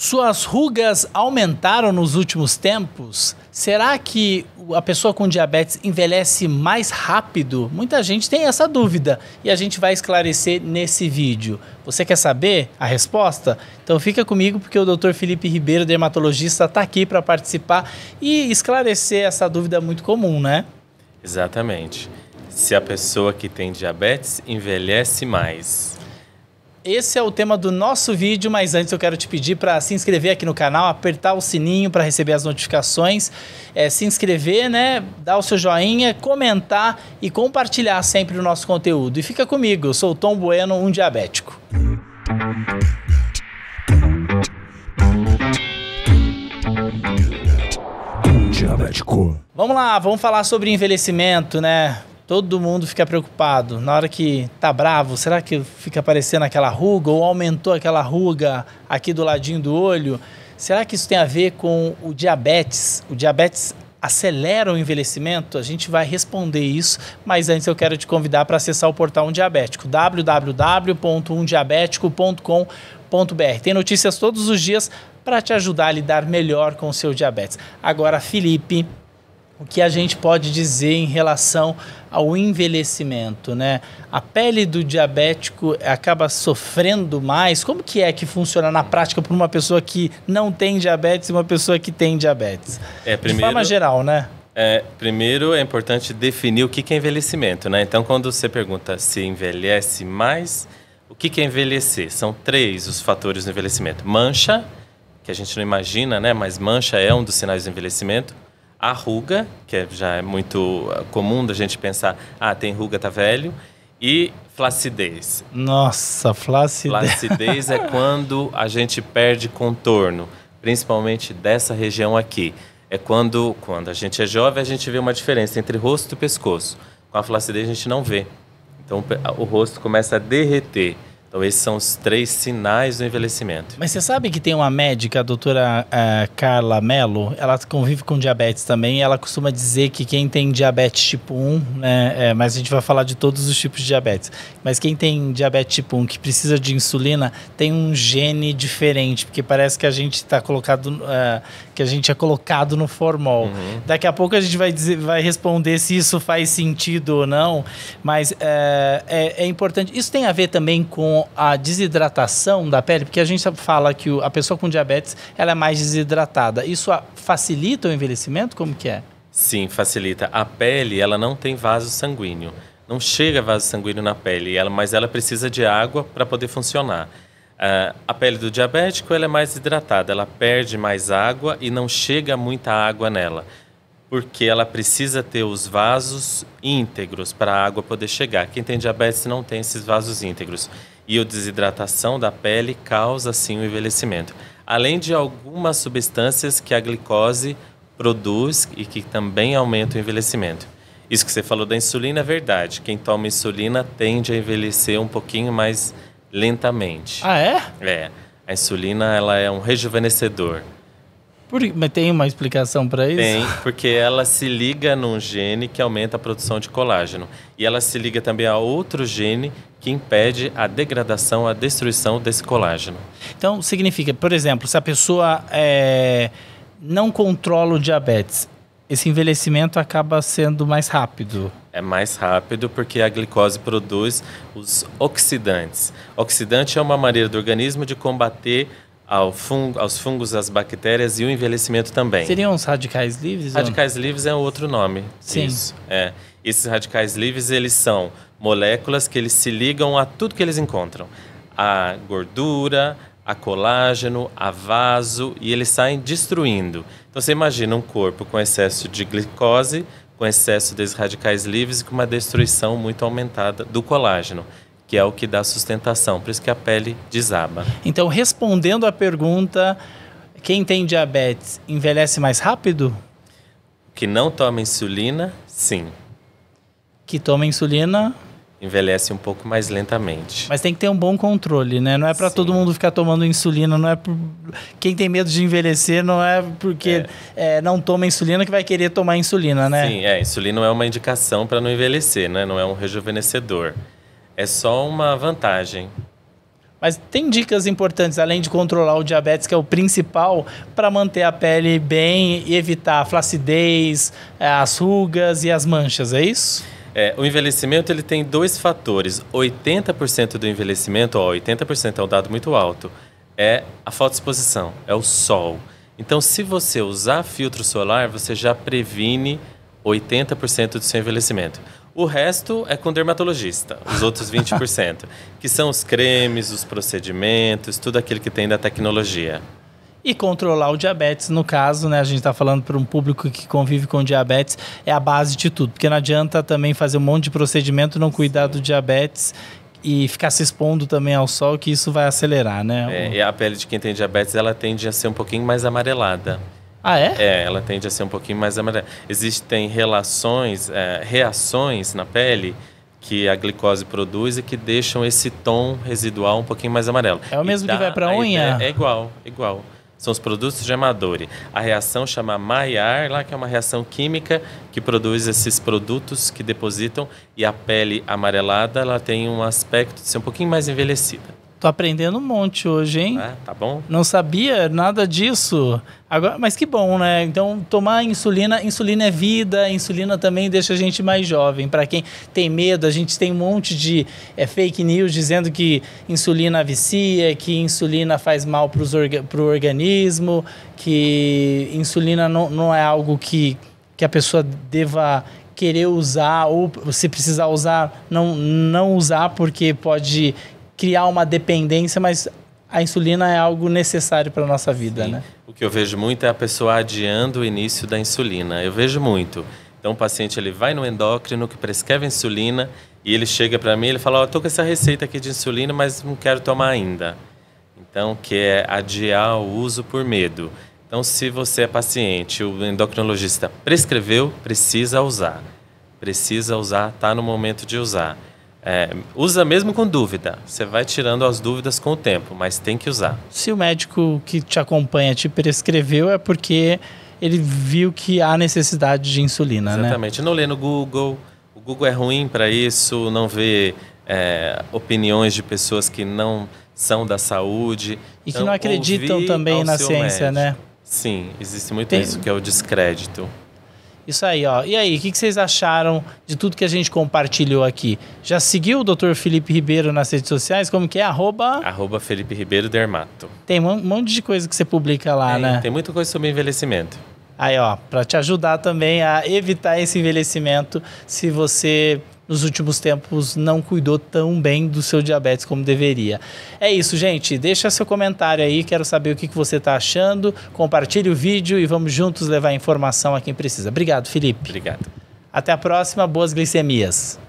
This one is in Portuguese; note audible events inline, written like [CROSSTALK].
Suas rugas aumentaram nos últimos tempos? Será que a pessoa com diabetes envelhece mais rápido? Muita gente tem essa dúvida e a gente vai esclarecer nesse vídeo. Você quer saber a resposta? Então fica comigo porque o Dr. Felipe Ribeiro, dermatologista, está aqui para participar e esclarecer essa dúvida muito comum, né? Exatamente. Se a pessoa que tem diabetes envelhece mais. Esse é o tema do nosso vídeo, mas antes eu quero te pedir para se inscrever aqui no canal, apertar o sininho para receber as notificações, é, se inscrever, né? Dar o seu joinha, comentar e compartilhar sempre o nosso conteúdo. E fica comigo, eu sou o Tom Bueno, um diabético. Diabético. Vamos lá, vamos falar sobre envelhecimento, né? Todo mundo fica preocupado. Na hora que tá bravo, será que fica aparecendo aquela ruga ou aumentou aquela ruga aqui do ladinho do olho? Será que isso tem a ver com o diabetes? O diabetes acelera o envelhecimento? A gente vai responder isso, mas antes eu quero te convidar para acessar o portal Um Diabético, www.undiabético.com.br. Tem notícias todos os dias para te ajudar a lidar melhor com o seu diabetes. Agora, Felipe o que a gente pode dizer em relação ao envelhecimento, né? A pele do diabético acaba sofrendo mais. Como que é que funciona na prática para uma pessoa que não tem diabetes e uma pessoa que tem diabetes? É, primeiro, De forma geral, né? É, primeiro é importante definir o que, é envelhecimento, né? Então, quando você pergunta se envelhece mais, o que, que é envelhecer? São três os fatores do envelhecimento: mancha, que a gente não imagina, né? Mas mancha é um dos sinais do envelhecimento a ruga, que é, já é muito ah, comum da gente pensar, ah, tem ruga, tá velho, e flacidez. Nossa, flacidez. Flacidez é [LAUGHS] quando a gente perde contorno, principalmente dessa região aqui. É quando, quando a gente é jovem, a gente vê uma diferença entre rosto e pescoço. Com a flacidez a gente não vê. Então o rosto começa a derreter. Então, esses são os três sinais do envelhecimento. Mas você sabe que tem uma médica, a doutora uh, Carla Mello, ela convive com diabetes também, ela costuma dizer que quem tem diabetes tipo 1, né, é, mas a gente vai falar de todos os tipos de diabetes, mas quem tem diabetes tipo 1 que precisa de insulina tem um gene diferente, porque parece que a gente está colocado, uh, que a gente é colocado no formol. Uhum. Daqui a pouco a gente vai, dizer, vai responder se isso faz sentido ou não, mas uh, é, é importante. Isso tem a ver também com a desidratação da pele, porque a gente fala que a pessoa com diabetes ela é mais desidratada. Isso facilita o envelhecimento? Como que é? Sim, facilita. A pele ela não tem vaso sanguíneo. Não chega vaso sanguíneo na pele, ela, mas ela precisa de água para poder funcionar. Uh, a pele do diabético ela é mais hidratada, ela perde mais água e não chega muita água nela, porque ela precisa ter os vasos íntegros para a água poder chegar. Quem tem diabetes não tem esses vasos íntegros e a desidratação da pele causa sim o envelhecimento. Além de algumas substâncias que a glicose produz e que também aumenta o envelhecimento. Isso que você falou da insulina é verdade. Quem toma insulina tende a envelhecer um pouquinho mais lentamente. Ah, é? É. A insulina ela é um rejuvenescedor. Por, mas tem uma explicação para isso? Tem, porque ela se liga num gene que aumenta a produção de colágeno. E ela se liga também a outro gene que impede a degradação, a destruição desse colágeno. Então, significa, por exemplo, se a pessoa é, não controla o diabetes, esse envelhecimento acaba sendo mais rápido. É mais rápido porque a glicose produz os oxidantes. Oxidante é uma maneira do organismo de combater ao aos fungos, às bactérias e o envelhecimento também. Seriam os radicais livres? Radicais ou? livres é um outro nome. Sim. Isso, é. Esses radicais livres, eles são moléculas que eles se ligam a tudo que eles encontram. A gordura, a colágeno, a vaso, e eles saem destruindo. Então você imagina um corpo com excesso de glicose, com excesso desses radicais livres e com uma destruição muito aumentada do colágeno que é o que dá sustentação. Por isso que a pele desaba. Então, respondendo à pergunta, quem tem diabetes envelhece mais rápido? Que não toma insulina, sim. Que toma insulina? Envelhece um pouco mais lentamente. Mas tem que ter um bom controle, né? Não é para todo mundo ficar tomando insulina, não é por... quem tem medo de envelhecer, não é porque é. É, não toma insulina que vai querer tomar insulina, né? Sim, é. Insulina é uma indicação para não envelhecer, né? Não é um rejuvenescedor. É só uma vantagem. Mas tem dicas importantes, além de controlar o diabetes, que é o principal, para manter a pele bem e evitar a flacidez, eh, as rugas e as manchas, é isso? É, o envelhecimento ele tem dois fatores. 80% do envelhecimento, ó, 80% é um dado muito alto, é a fotoexposição, é o sol. Então, se você usar filtro solar, você já previne 80% do seu envelhecimento. O resto é com dermatologista, os outros 20%, que são os cremes, os procedimentos, tudo aquilo que tem da tecnologia. E controlar o diabetes, no caso, né? A gente está falando para um público que convive com diabetes, é a base de tudo. Porque não adianta também fazer um monte de procedimento, não cuidar do diabetes e ficar se expondo também ao sol, que isso vai acelerar, né? É, e a pele de quem tem diabetes, ela tende a ser um pouquinho mais amarelada. Ah, é? É, ela tende a ser um pouquinho mais amarela. Existem relações, é, reações na pele que a glicose produz e que deixam esse tom residual um pouquinho mais amarelo. É o mesmo dá, que vai para a unha? É igual, igual. São os produtos de gemadori. A reação chama Maillard, lá que é uma reação química que produz esses produtos que depositam e a pele amarelada, ela tem um aspecto de ser um pouquinho mais envelhecida. Tô aprendendo um monte hoje, hein? É, tá bom. Não sabia nada disso. Agora, mas que bom, né? Então, tomar insulina, insulina é vida, insulina também deixa a gente mais jovem. Para quem tem medo, a gente tem um monte de é, fake news dizendo que insulina vicia, que insulina faz mal para o organismo, que insulina não, não é algo que, que a pessoa deva querer usar ou se precisar usar, não, não usar porque pode criar uma dependência, mas a insulina é algo necessário para a nossa vida, Sim. né? O que eu vejo muito é a pessoa adiando o início da insulina. Eu vejo muito. Então o paciente ele vai no endócrino que prescreve insulina e ele chega para mim, ele fala: "Eu oh, com essa receita aqui de insulina, mas não quero tomar ainda". Então, que é adiar o uso por medo. Então, se você é paciente, o endocrinologista prescreveu, precisa usar. Precisa usar, está no momento de usar. É, usa mesmo com dúvida. Você vai tirando as dúvidas com o tempo, mas tem que usar. Se o médico que te acompanha te prescreveu, é porque ele viu que há necessidade de insulina, né? Exatamente. Né? Não lê no Google. O Google é ruim para isso. Não vê é, opiniões de pessoas que não são da saúde. E que então, não acreditam também na ciência, né? médico. né? Sim, existe muito tem... isso, que é o descrédito. Isso aí, ó. E aí, o que, que vocês acharam de tudo que a gente compartilhou aqui? Já seguiu o Dr. Felipe Ribeiro nas redes sociais? Como que é? Arroba... Arroba Felipe Ribeiro Dermato. Tem um monte de coisa que você publica lá, né? Tem muita coisa sobre envelhecimento. Aí, ó, para te ajudar também a evitar esse envelhecimento, se você nos últimos tempos não cuidou tão bem do seu diabetes como deveria. É isso, gente. Deixa seu comentário aí, quero saber o que, você está achando. Compartilhe o vídeo e vamos juntos levar informação a quem precisa. Obrigado, Felipe. Obrigado. Até a próxima, boas glicemias.